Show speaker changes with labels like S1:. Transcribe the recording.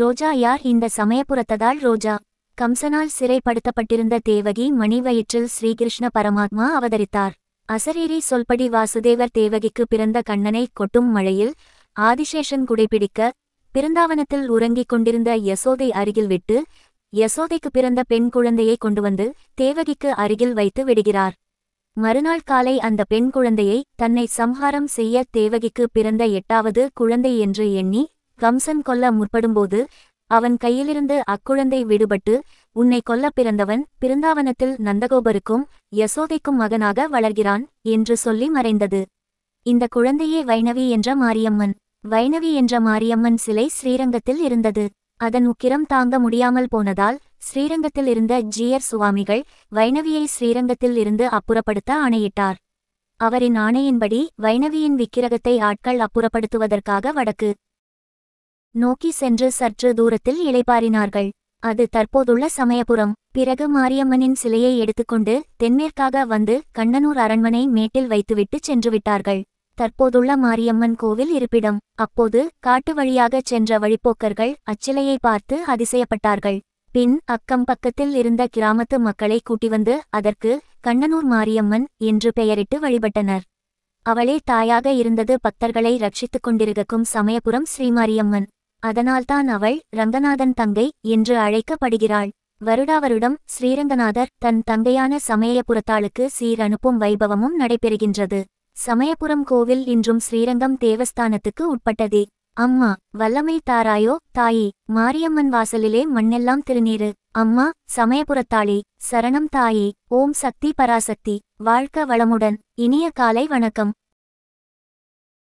S1: ரோஜா யார் இந்த சமயபுரத்ததால் ரோஜா கம்சனால் சிறைப்படுத்தப்பட்டிருந்த தேவகி மணிவயிற்றில் ஸ்ரீகிருஷ்ண பரமாத்மா அவதரித்தார் அசரீரி சொல்படி வாசுதேவர் தேவகிக்கு பிறந்த கண்ணனை கொட்டும் மழையில் ஆதிசேஷன் குடைபிடிக்க பிருந்தாவனத்தில் உறங்கிக் கொண்டிருந்த யசோதை அருகில் விட்டு யசோதைக்கு பிறந்த பெண் குழந்தையை கொண்டு வந்து தேவகிக்கு அருகில் வைத்து விடுகிறார் மறுநாள் காலை அந்த பெண் குழந்தையை தன்னை சம்ஹாரம் செய்ய தேவகிக்கு பிறந்த எட்டாவது குழந்தை என்று எண்ணி கம்சன் கொல்ல முற்படும்போது அவன் கையிலிருந்து அக்குழந்தை விடுபட்டு உன்னை கொல்ல பிறந்தவன் பிருந்தாவனத்தில் நந்தகோபருக்கும் யசோதைக்கும் மகனாக வளர்கிறான் என்று சொல்லி மறைந்தது இந்த குழந்தையே வைணவி என்ற மாரியம்மன் வைணவி என்ற மாரியம்மன் சிலை ஸ்ரீரங்கத்தில் இருந்தது அதன் உக்கிரம் தாங்க முடியாமல் போனதால் ஸ்ரீரங்கத்தில் இருந்த ஜியர் சுவாமிகள் வைணவியை ஸ்ரீரங்கத்தில் இருந்து அப்புறப்படுத்த ஆணையிட்டார் அவரின் ஆணையின்படி வைணவியின் விக்கிரகத்தை ஆட்கள் அப்புறப்படுத்துவதற்காக வடக்கு நோக்கி சென்று சற்று தூரத்தில் இளைப்பாறினார்கள் அது தற்போதுள்ள சமயபுரம் பிறகு மாரியம்மனின் சிலையை எடுத்துக்கொண்டு தென்மேற்காக வந்து கண்ணனூர் அரண்மனை மேட்டில் வைத்துவிட்டு சென்று விட்டார்கள் தற்போதுள்ள மாரியம்மன் கோவில் இருப்பிடம் அப்போது காட்டு வழியாகச் சென்ற வழிப்போக்கர்கள் அச்சிலையை பார்த்து அதிசயப்பட்டார்கள் பின் அக்கம் பக்கத்தில் இருந்த கிராமத்து மக்களை கூட்டி வந்து அதற்கு கண்ணனூர் மாரியம்மன் என்று பெயரிட்டு வழிபட்டனர் அவளே தாயாக இருந்தது பக்தர்களை ரட்சித்துக் கொண்டிருக்கும் சமயபுரம் ஸ்ரீமாரியம்மன் அதனால்தான் அவள் ரங்கநாதன் தங்கை என்று அழைக்கப்படுகிறாள் வருடாவருடம் ஸ்ரீரங்கநாதர் தன் தங்கையான சமயபுரத்தாளுக்கு சீர் அனுப்பும் வைபவமும் நடைபெறுகின்றது சமயபுரம் கோவில் இன்றும் ஸ்ரீரங்கம் தேவஸ்தானத்துக்கு உட்பட்டதே அம்மா வல்லமை தாராயோ தாயி மாரியம்மன் வாசலிலே மண்ணெல்லாம் திருநீரு அம்மா சமயபுரத்தாளி சரணம் தாயே ஓம் சக்தி பராசக்தி வாழ்க்க வளமுடன் இனிய காலை வணக்கம்